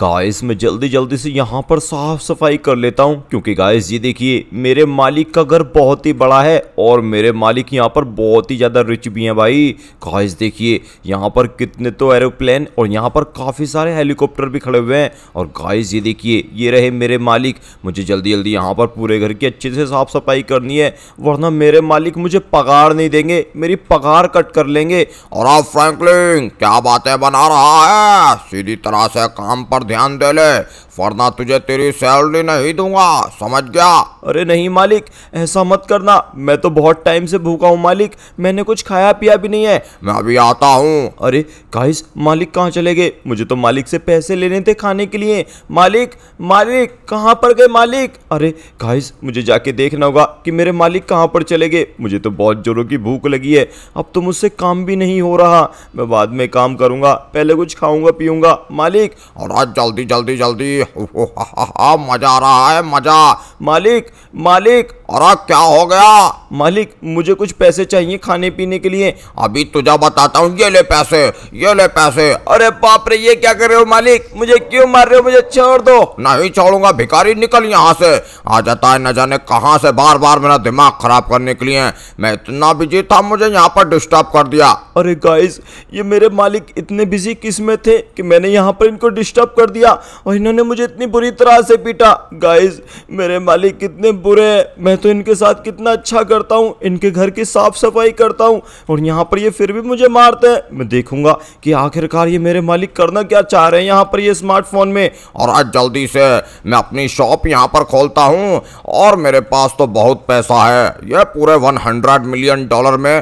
guys मैं जल्दी जल्दी से यहाँ पर साफ सफाई कर लेता हूँ क्योंकि गाइस ये देखिए मेरे मालिक का घर बहुत ही बड़ा है और मेरे मालिक यहाँ पर बहुत ही ज़्यादा रिच भी हैं भाई गाइस देखिए यहाँ पर कितने तो एरोप्लेन और यहाँ पर काफ़ी सारे हेलीकॉप्टर भी खड़े हुए हैं और गाइस ये देखिए ये रहे मेरे मालिक मुझे जल्दी जल्दी यहाँ पर पूरे घर की अच्छे से साफ सफाई करनी है वरना मेरे मालिक मुझे पगार नहीं देंगे मेरी पगार कट कर लेंगे और आप फ्रैंकलिन क्या बातें बना रहा है सीधी तरह से काम पर ध्यान दे ले वरना तुझे तेरी सैलरी नहीं दूंगा समझ गया अरे नहीं मालिक ऐसा मत करना मैं तो बहुत टाइम से भूखा हूँ मालिक मैंने कुछ खाया पिया भी नहीं है मैं अभी आता हूँ अरे काइस मालिक कहाँ चले गए मुझे तो मालिक से पैसे लेने थे खाने के लिए मालिक मालिक कहाँ पर गए मालिक अरे काइस मुझे जाके देखना होगा कि मेरे मालिक कहाँ पर चले गए मुझे तो बहुत जोरों की भूख लगी है अब तो मुझसे काम भी नहीं हो रहा मैं बाद में काम करूँगा पहले कुछ खाऊंगा पीऊँगा मालिक और आज जल्दी जल्दी जल्दी हा मज़ा आ रहा है मज़ा मालिक मालिक अरे क्या हो गया मालिक मुझे कुछ पैसे चाहिए खाने पीने के लिए अभी तुझे बताता हूँ ये ले पैसे ये ले पैसे अरे बाप रे ये क्या कर रहे हो मालिक मुझे क्यों मार रहे हो मुझे छोड़ दो नहीं छोड़ूंगा भिखारी निकल यहाँ से आ जाता है न जाने कहाँ से बार बार मेरा दिमाग खराब करने के लिए मैं इतना बिजी था मुझे यहाँ पर डिस्टर्ब कर दिया अरे गाइस ये मेरे मालिक इतने बिजी किस में थे कि मैंने यहाँ पर इनको डिस्टर्ब कर दिया और इन्होंने मुझे इतनी बुरी तरह से पीटा गाइस मेरे मालिक कितने बुरे हैं मैं तो इनके साथ कितना अच्छा करता हूँ इनके घर की साफ सफाई करता हूँ और यहाँ पर ये फिर भी मुझे मारते हैं मैं देखूंगा कि आखिरकार ये मेरे मालिक करना क्या चाह रहे हैं यहाँ पर ये स्मार्टफोन में और आज जल्दी से मैं अपनी शॉप यहाँ पर खोलता हूँ और मेरे पास तो बहुत पैसा है यह पूरे वन मिलियन डॉलर में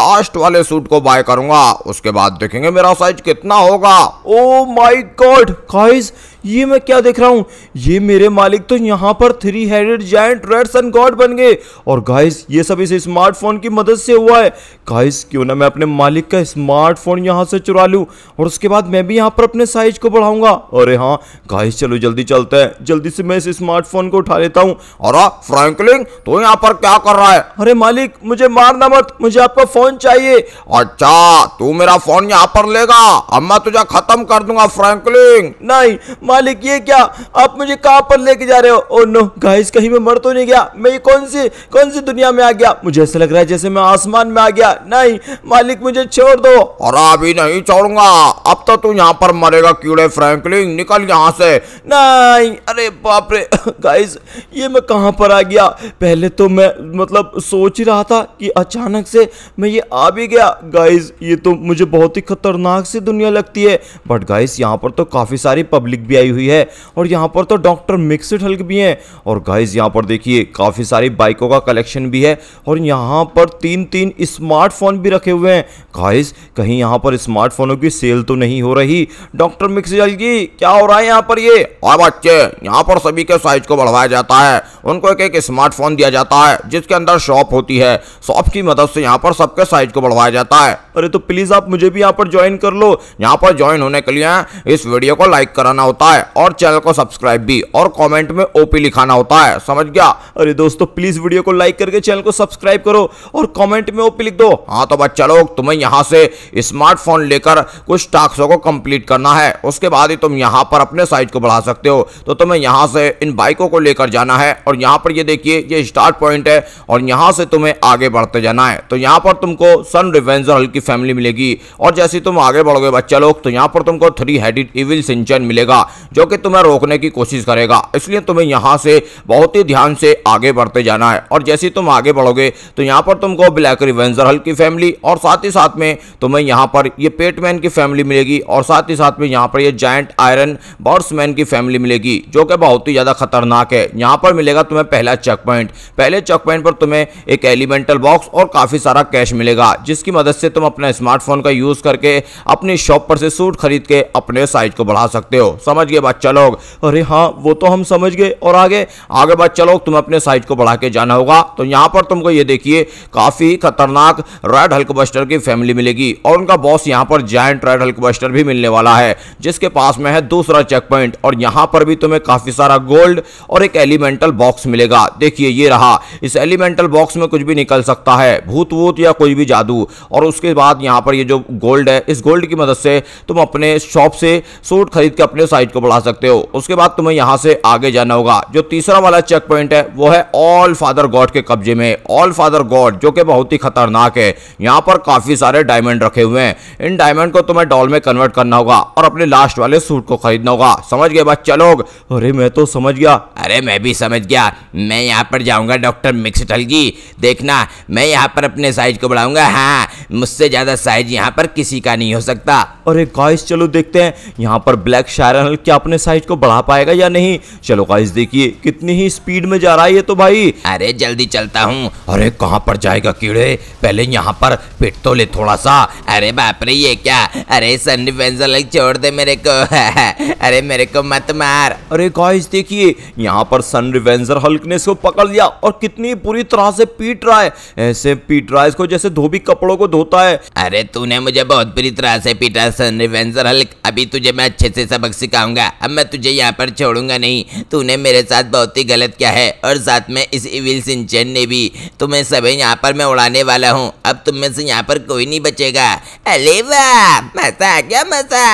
लास्ट वाले सूट को बाय करूंगा उसके बाद देखेंगे मेरा साइज कितना होगा ओ माई गॉड गाइज ये मैं क्या देख रहा हूँ ये मेरे मालिक तो यहाँ पर three headed giant red sun god बन गए और गाइस ये सब इस स्मार्टफोन की मदद से हुआ है गाइस क्यों ना मैं अपने मालिक का स्मार्टफोन यहाँ से चुरा लूँ और उसके बाद मैं भी यहाँ पर अपने साइज को बढ़ाऊंगा अरे हाँ गाइस चलो जल्दी चलते हैं जल्दी से मैं इस स्मार्टफोन को उठा लेता हूँ और फ्रैंकलिन तो यहाँ पर क्या कर रहा है अरे मालिक मुझे मारना मत मुझे आपका फोन चाहिए अच्छा तू मेरा फोन यहाँ पर लेगा अब मैं तुझे खत्म कर दूंगा फ्रैंकलिन नहीं मालिक ये क्या आप मुझे कहाँ पर लेके जा रहे हो ओ नो गाइस कहीं मैं मर तो नहीं गया मैं ये कौन सी कौन सी दुनिया में आ गया मुझे ऐसा लग रहा है जैसे मैं आसमान में आ गया नहीं मालिक मुझे छोड़ दो और अभी नहीं छोड़ूंगा अब तो तू यहाँ पर मरेगा कीड़े फ्रैंकलिन निकल यहाँ से नहीं अरे बाप रे गाइस ये मैं कहाँ पर आ गया पहले तो मैं मतलब सोच ही रहा था कि अचानक से मैं ये आ भी गया गाइस ये तो मुझे बहुत ही खतरनाक सी दुनिया लगती है बट गाइस यहाँ पर तो काफ़ी सारी पब्लिक भी आई हुई है और यहाँ पर तो डॉक्टर मिक्सड हल्क भी हैं और गाइज यहाँ पर देखिए काफ़ी सारी बाइकों का कलेक्शन भी है और यहाँ पर तीन तीन स्मार्टफोन भी रखे हुए हैं गाइज कहीं यहाँ पर स्मार्टफोनों की सेल तो नहीं हो रही डॉक्टर मिक्सड हल्क जी क्या हो रहा है यहाँ पर ये और बच्चे यहाँ पर सभी के साइज को बढ़वाया जाता है उनको एक एक स्मार्टफोन दिया जाता है जिसके अंदर शॉप होती है शॉप की मदद से यहाँ पर सबके साइज को बढ़वाया जाता है अरे तो प्लीज़ आप मुझे भी यहाँ पर ज्वाइन कर लो यहाँ पर ज्वाइन होने के लिए इस वीडियो को लाइक कराना होता है होता है और चैनल को सब्सक्राइब भी और कमेंट में ओपी लिखाना होता है समझ गया अरे दोस्तों प्लीज वीडियो को लाइक करके चैनल को सब्सक्राइब करो और कमेंट में ओपी लिख दो हाँ तो बच्चा लोग तुम्हें यहाँ से स्मार्टफोन लेकर कुछ टास्कों को कंप्लीट करना है उसके बाद ही तुम यहाँ पर अपने साइज को बढ़ा सकते हो तो तुम्हें यहाँ से इन बाइकों को लेकर जाना है और यहाँ पर ये देखिए ये स्टार्ट पॉइंट है और यहाँ से तुम्हें आगे बढ़ते जाना है तो यहाँ पर तुमको सन रिवेंजर हल्की फैमिली मिलेगी और जैसे तुम आगे बढ़ोगे बच्चा लोग तो यहाँ पर तुमको थ्री हेडेड इविल सिंचन मिलेगा जो कि तुम्हें रोकने की कोशिश करेगा इसलिए तुम्हें यहाँ से बहुत ही ध्यान से आगे बढ़ते जाना है और जैसे तुम आगे बढ़ोगे तो यहाँ पर तुमको ब्लैक रिवेंजर हल की फैमिली और साथ ही साथ में तुम्हें यहाँ पर ये पेटमैन की फैमिली मिलेगी और साथ ही साथ में यहाँ पर ये जॉइंट आयरन बर्ड्समैन की फैमिली मिलेगी जो कि बहुत ही ज़्यादा खतरनाक है यहाँ पर मिलेगा तुम्हें पहला चेक पॉइंट पहले चेक पॉइंट पर तुम्हें एक एलिमेंटल बॉक्स और काफ़ी सारा कैश मिलेगा जिसकी मदद से तुम अपने स्मार्टफोन का यूज़ करके अपनी शॉप पर से सूट खरीद के अपने साइज को बढ़ा सकते हो समझ समझ गए बात चलो अरे हाँ वो तो हम समझ गए और आगे आगे बात चलो तुम अपने साइज को बढ़ा के जाना होगा तो यहाँ पर तुमको ये देखिए काफ़ी खतरनाक रेड हल्क बस्टर की फैमिली मिलेगी और उनका बॉस यहाँ पर जॉइंट रेड हल्क बस्टर भी मिलने वाला है जिसके पास में है दूसरा चेक पॉइंट और यहाँ पर भी तुम्हें काफ़ी सारा गोल्ड और एक एलिमेंटल बॉक्स मिलेगा देखिए ये रहा इस एलिमेंटल बॉक्स में कुछ भी निकल सकता है भूत वूत या कोई भी जादू और उसके बाद यहाँ पर ये जो गोल्ड है इस गोल्ड की मदद से तुम अपने शॉप से सूट खरीद के अपने साइज को बढ़ा सकते हो उसके बाद तुम्हें यहाँ से आगे जाना होगा जो तीसरा वाला चेक पॉइंट है वो है ऑल फादर गॉड के कब्जे में ऑल फादर गॉड जो कि बहुत ही खतरनाक है यहाँ पर काफी सारे डायमंड रखे हुए हैं इन डायमंड को तुम्हें डॉल में कन्वर्ट करना होगा और अपने लास्ट वाले सूट को खरीदना होगा समझ गए बच्चा लोग अरे मैं तो समझ गया अरे मैं भी समझ गया मैं यहाँ पर जाऊँगा डॉक्टर मिक्सटल की देखना मैं यहाँ पर अपने साइज को बढ़ाऊंगा हाँ मुझसे ज़्यादा साइज यहाँ पर किसी का नहीं हो सकता अरे गाइस चलो देखते हैं यहाँ पर ब्लैक शायरल क्या अपने साइज को बढ़ा पाएगा या नहीं चलो गाइस देखिए कितनी ही स्पीड में जा रहा है ये तो भाई अरे जल्दी चलता हूँ अरे कहाँ पर जाएगा कीड़े पहले यहाँ पर पिट तो ले थोड़ा सा अरे बाप रे ये क्या अरे सन्नी पेंसिल छोड़ दे मेरे को अरे मेरे को मत मार अरे गाइस देखिए यहाँ पर सन रिवेंजर हल्क ने इसको पकड़ लिया और कितनी पूरी तरह से पीट रहा है ऐसे पीट रहा है इसको जैसे धोबी कपड़ों को धोता है अरे तूने मुझे बहुत बुरी तरह से पीटा सन रिवेंजर हल्क अभी तुझे मैं अच्छे से सबक सिखाऊंगा जाऊंगा अब मैं तुझे यहाँ पर छोड़ूंगा नहीं तूने मेरे साथ बहुत ही गलत किया है और साथ में इस इविल सिंचन ने भी तुम्हें सभी यहाँ पर मैं उड़ाने वाला हूँ अब तुम में से यहाँ पर कोई नहीं बचेगा अरे वाह मजा आ गया मजा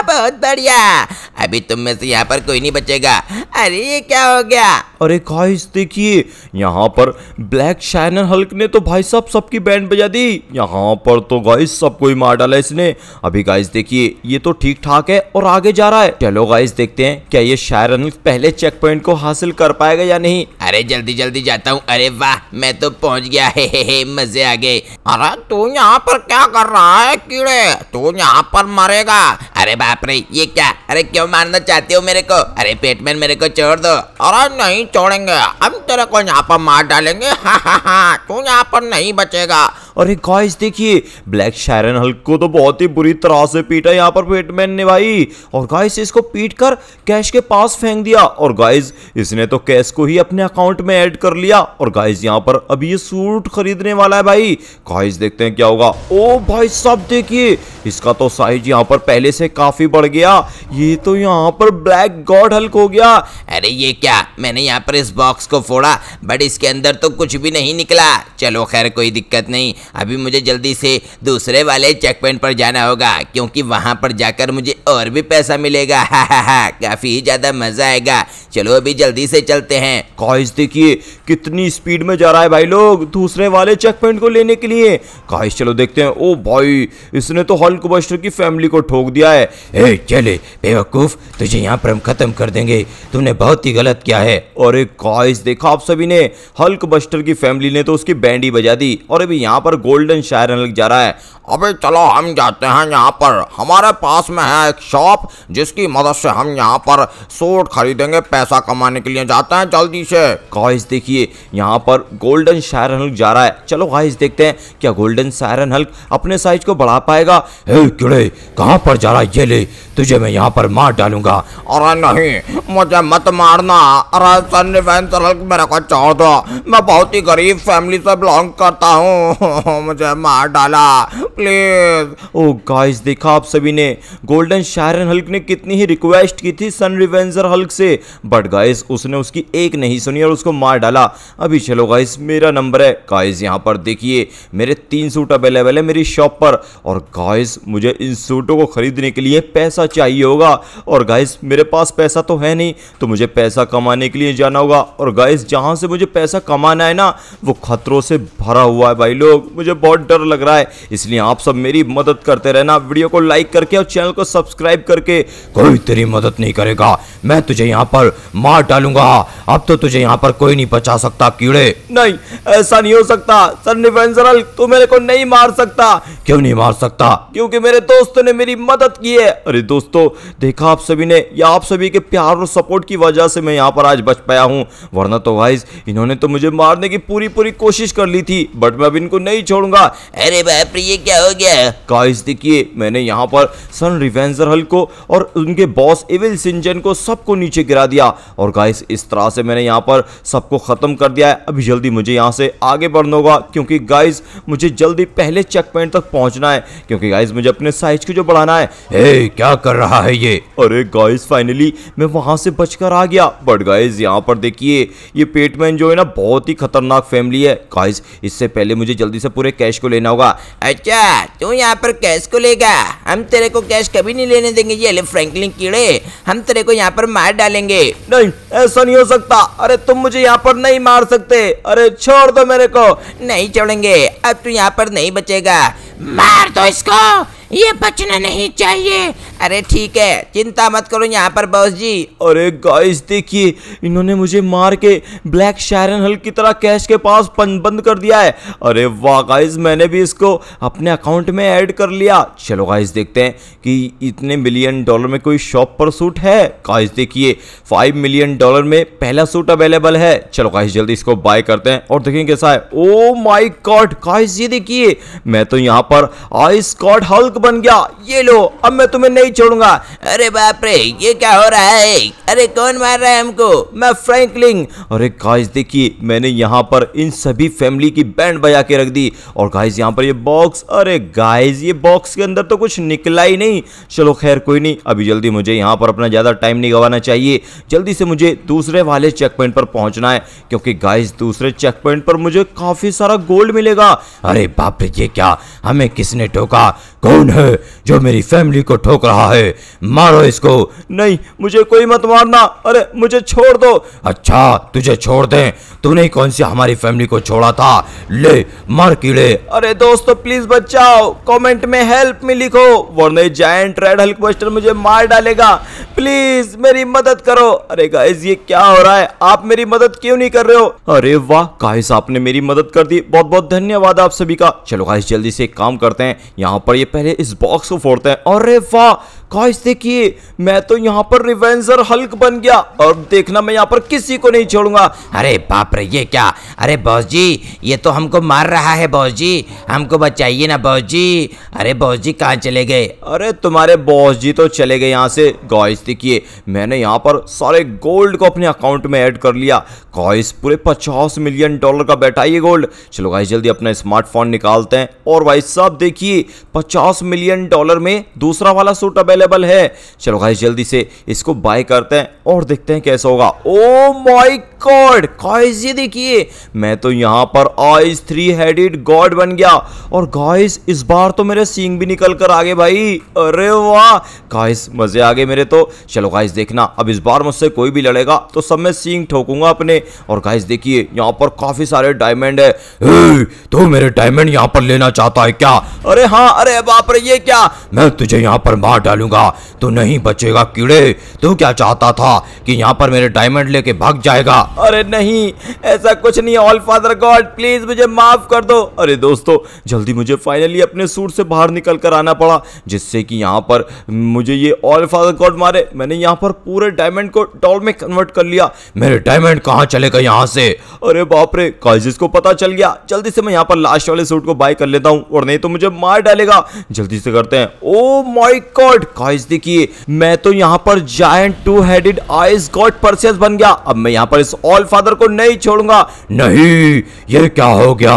बहुत बढ़िया अभी तुम में से यहाँ पर कोई नहीं बचेगा अरे ये क्या हो गया अरे गाइस देखिए यहाँ पर ब्लैक शाइनर हल्क ने तो भाई साहब सबकी बैंड बजा दी यहाँ पर तो गाइस सब कोई मार डाला इसने अभी गाइस देखिए ये तो ठीक ठाक है और आगे जा रहा है चलो गाइस देखते हैं क्या ये शायरन पहले चेक पॉइंट को हासिल कर पाएगा या नहीं अरे जल्दी जल्दी जाता हूँ अरे वाह मैं तो पहुँच गया हे हे हे मजे आ गए अरे तू यहाँ पर क्या कर रहा है कीड़े तू यहाँ पर मरेगा अरे बाप रे ये क्या अरे क्यों चाव मारना चाहती हो मेरे को अरे पेटमैन मेरे को छोड़ दो अरे नहीं छोड़ेंगे हम तेरे को यहाँ पर मार डालेंगे हाँ हाँ हाँ तू यहाँ पर नहीं बचेगा अरे गाइस देखिए ब्लैक शायरन हल्क को तो बहुत ही बुरी तरह से पीटा यहाँ पर पेटमैन ने भाई और गाइस इसको पीट कर कैश के पास फेंक दिया और गाइस इसने तो कैश को ही अपने अकाउंट में ऐड कर लिया और गाइस यहाँ पर अभी ये सूट खरीदने वाला है भाई गाइस देखते हैं क्या होगा ओ भाई सब देखिए इसका तो साइज यहाँ पर पहले से काफी बढ़ गया ये तो यहाँ पर ब्लैक गॉड हल्क हो गया अरे ये क्या मैंने यहाँ पर इस बॉक्स को फोड़ा बट इसके अंदर तो कुछ भी नहीं निकला चलो खैर कोई दिक्कत नहीं अभी मुझे जल्दी से दूसरे वाले चेक पॉइंट पर जाना होगा क्योंकि वहाँ पर जाकर मुझे और भी पैसा मिलेगा हा हा हा काफ़ी ही ज़्यादा मज़ा आएगा चलो अभी जल्दी से चलते हैं कॉइस देखिए कितनी स्पीड में जा रहा है भाई लोग दूसरे वाले चेक पॉइंट को लेने के लिए कॉइस चलो देखते हैं ओ भाई इसने तो हॉल कुबस्टर की फैमिली को ठोक दिया है ए चले बेवकूफ़ तुझे यहाँ पर हम ख़त्म कर देंगे तुमने बहुत ही गलत किया है और एक कॉइस देखा आप सभी ने हल्क बस्टर की फैमिली ने तो उसकी बैंडी बजा दी और अभी यहाँ पर पर गोल्डन शायरन लग जा रहा है अबे चलो हम जाते हैं यहाँ पर हमारे पास में है एक शॉप जिसकी मदद से हम यहाँ पर सूट खरीदेंगे पैसा कमाने के लिए जाते हैं जल्दी से गाइस देखिए यहाँ पर गोल्डन शायरन हल्क जा रहा है चलो गाइस देखते हैं क्या गोल्डन शायरन हल्क अपने साइज को बढ़ा पाएगा हे किड़े कहाँ पर जा रहा है ये ले तुझे मैं यहाँ पर मार डालूंगा अरे नहीं मुझे मत मारना अरे सन्नी हल्क मेरे को छोड़ दो मैं बहुत ही गरीब फैमिली से बिलोंग करता हूँ हो मुझे मार डाला प्लीज ओ गाइस देखा आप सभी ने गोल्डन शायरन हल्क ने कितनी ही रिक्वेस्ट की थी सन रिवेंजर हल्क से बट गाइस उसने उसकी एक नहीं सुनी और उसको मार डाला अभी चलो गाइस मेरा नंबर है गाइस यहाँ पर देखिए मेरे तीन सूट अवेलेबल है मेरी शॉप पर और गाइस मुझे इन सूटों को खरीदने के लिए पैसा चाहिए होगा और गाइस मेरे पास पैसा तो है नहीं तो मुझे पैसा कमाने के लिए जाना होगा और गाइस जहाँ से मुझे पैसा कमाना है ना वो खतरों से भरा हुआ है भाई लोग मुझे बहुत डर लग रहा है इसलिए आप सब मेरी मदद करते रहना वीडियो को लाइक करके और चैनल को सब्सक्राइब करके कोई तेरी मदद नहीं करेगा मैं तुझे यहाँ पर मार डालूंगा अब तो तुझे यहाँ पर कोई नहीं बचा सकता कीड़े नहीं ऐसा नहीं हो सकता सर निफेंसरल तू मेरे को नहीं मार सकता क्यों नहीं मार सकता क्योंकि मेरे दोस्तों ने मेरी मदद की है अरे दोस्तों देखा आप सभी ने या आप सभी के प्यार और सपोर्ट की वजह से मैं यहाँ पर आज बच पाया हूँ वरना तो वाइज इन्होंने तो मुझे मारने की पूरी पूरी कोशिश कर ली थी बट मैं अब इनको नहीं नहीं छोड़ूंगा अरे बाप क्या हो गया गाइस देखिए मैंने यहाँ पर सन रिवेंजर हल को और उनके बॉस इविल सिंजन को सबको नीचे गिरा दिया और गाइस इस तरह से मैंने यहाँ पर सबको ख़त्म कर दिया है अभी जल्दी मुझे यहाँ से आगे बढ़ना होगा क्योंकि गाइस मुझे जल्दी पहले चेक पॉइंट तक पहुंचना है क्योंकि गाइस मुझे अपने साइज को जो बढ़ाना है ए, क्या कर रहा है ये अरे गाइस फाइनली मैं वहां से बचकर आ गया बट गाइस यहाँ पर देखिए ये पेटमैन जो है ना बहुत ही खतरनाक फैमिली है गाइस इससे पहले मुझे जल्दी से पूरे कैश को लेना होगा अच्छा तू यहाँ पर कैश को लेगा हम तेरे को कैश कभी नहीं लेने देंगे ये ले फ्रैंकलिन कीड़े हम तेरे को यहाँ पर मार डालेंगे नहीं ऐसा नहीं हो सकता अरे तुम मुझे यहाँ पर नहीं मार सकते अरे छोड़ दो मेरे को नहीं छोड़ेंगे अब तू यहाँ पर नहीं बचेगा मार दो इसको ये बचना नहीं चाहिए अरे ठीक है चिंता मत करो यहाँ पर बॉस जी अरे गाइस देखिए इन्होंने मुझे मार के ब्लैक शायरन हल की तरह कैश के पास बंद कर दिया है अरे वाह गाइस मैंने भी इसको अपने अकाउंट में ऐड कर लिया चलो गाइस देखते हैं कि इतने मिलियन डॉलर में कोई शॉप पर सूट है गाइस देखिए फाइव मिलियन डॉलर में पहला सूट अवेलेबल है चलो गाइस जल्दी इसको बाय करते हैं और देखें कैसा है ओ माई गॉड गाइस ये देखिए मैं तो यहाँ पर आइस आइस्कॉट हल्क बन गया ये लो अब मैं तुम्हें नहीं छोड़ूंगा अरे बाप रे ये क्या हो रहा है अरे कौन मार रहा है हमको मैं फ्रैंकलिंग अरे गाइस देखिए मैंने यहाँ पर इन सभी फैमिली की बैंड बजा के रख दी और गाइस यहाँ पर ये बॉक्स अरे गाइस ये बॉक्स के अंदर तो कुछ निकला ही नहीं चलो खैर कोई नहीं अभी जल्दी मुझे यहाँ पर अपना ज़्यादा टाइम नहीं गवाना चाहिए जल्दी से मुझे दूसरे वाले चेक पॉइंट पर पहुंचना है क्योंकि गाइस दूसरे चेक पॉइंट पर मुझे काफ़ी सारा गोल्ड मिलेगा अरे बाप रे ये क्या हम हमें किसने टोका कौन है जो मेरी फैमिली को ठोक रहा है मारो इसको नहीं मुझे कोई मत मारना अरे मुझे छोड़ दो अच्छा तुझे छोड़ दें तूने कौन सी हमारी फैमिली को छोड़ा था ले मार कीड़े अरे दोस्तों प्लीज बचाओ कमेंट में हेल्प में लिखो वरना जायंट रेड हल्क बस्टर मुझे मार डालेगा प्लीज मेरी मदद करो अरे गाइस ये क्या हो रहा है आप मेरी मदद क्यों नहीं कर रहे हो अरे वाह गाइस आपने मेरी मदद कर दी बहुत बहुत धन्यवाद आप सभी का चलो गाइस जल्दी से एक काम करते हैं यहाँ पर ये पहले इस बॉक्स को फोड़ते हैं अरे वाह गाइस देखिए मैं तो यहाँ पर रिवेंजर हल्क बन गया और देखना मैं यहाँ पर किसी को नहीं छोड़ूंगा अरे बाप रे ये क्या अरे बॉस जी ये तो हमको मार रहा है बॉस जी हमको बचाइए ना बॉस जी अरे बॉस जी कहाँ चले गए अरे तुम्हारे बॉस जी तो चले गए यहाँ से गाइस देखिए मैंने यहाँ पर सारे गोल्ड को अपने अकाउंट में ऐड कर लिया गाइस पूरे पचास मिलियन डॉलर का बैठा ये गोल्ड चलो गाइस जल्दी अपना स्मार्टफोन निकालते हैं और भाई साहब देखिए पचास मिलियन डॉलर में दूसरा वाला सूट अब अवेलेबल है चलो गाइस जल्दी से इसको बाय करते हैं और देखते हैं कैसा होगा ओ माय गॉड गाइस ये देखिए मैं तो यहां पर आइस थ्री हेडेड गॉड बन गया और गाइस इस बार तो मेरे सींग भी निकल कर आगे भाई अरे वाह गाइस मजे आ गए मेरे तो चलो गाइस देखना अब इस बार मुझसे कोई भी लड़ेगा तो सब मैं सींग ठोकूंगा अपने और गाइस देखिए यहां पर काफी सारे डायमंड है तो मेरे डायमंड यहां पर लेना चाहता है क्या अरे हाँ अरे बाप रे ये क्या मैं तुझे यहां पर मार डालू लूंगा तो नहीं बचेगा कीड़े तू क्या चाहता था कि यहाँ पर मेरे डायमंड लेके भाग जाएगा अरे नहीं ऐसा कुछ नहीं ऑल फादर गॉड प्लीज मुझे माफ कर दो अरे दोस्तों जल्दी मुझे फाइनली अपने सूट से बाहर निकल कर आना पड़ा जिससे कि यहाँ पर मुझे ये ऑल फादर गॉड मारे मैंने यहाँ पर पूरे डायमंड को डॉल में कन्वर्ट कर लिया मेरे डायमंड कहाँ चले गए यहाँ से अरे बाप रे काजिस को पता चल गया जल्दी से मैं यहाँ पर लास्ट वाले सूट को बाय कर लेता हूँ और नहीं तो मुझे मार डालेगा जल्दी से करते हैं ओ माई गॉड गाइस देखिए मैं तो यहाँ पर giant two headed ice god परसेस बन गया अब मैं यहाँ पर इस ऑल फादर को नहीं छोड़ूंगा नहीं ये क्या हो गया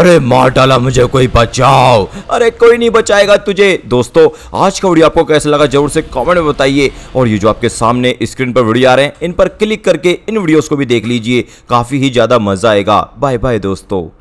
अरे मार डाला मुझे कोई बचाओ अरे कोई नहीं बचाएगा तुझे दोस्तों आज का वीडियो आपको कैसा लगा जरूर से कॉमेंट में बताइए और ये जो आपके सामने स्क्रीन पर वीडियो आ रहे हैं इन पर क्लिक करके इन वीडियोस को भी देख लीजिए काफी ही ज्यादा मजा आएगा बाय बाय दोस्तों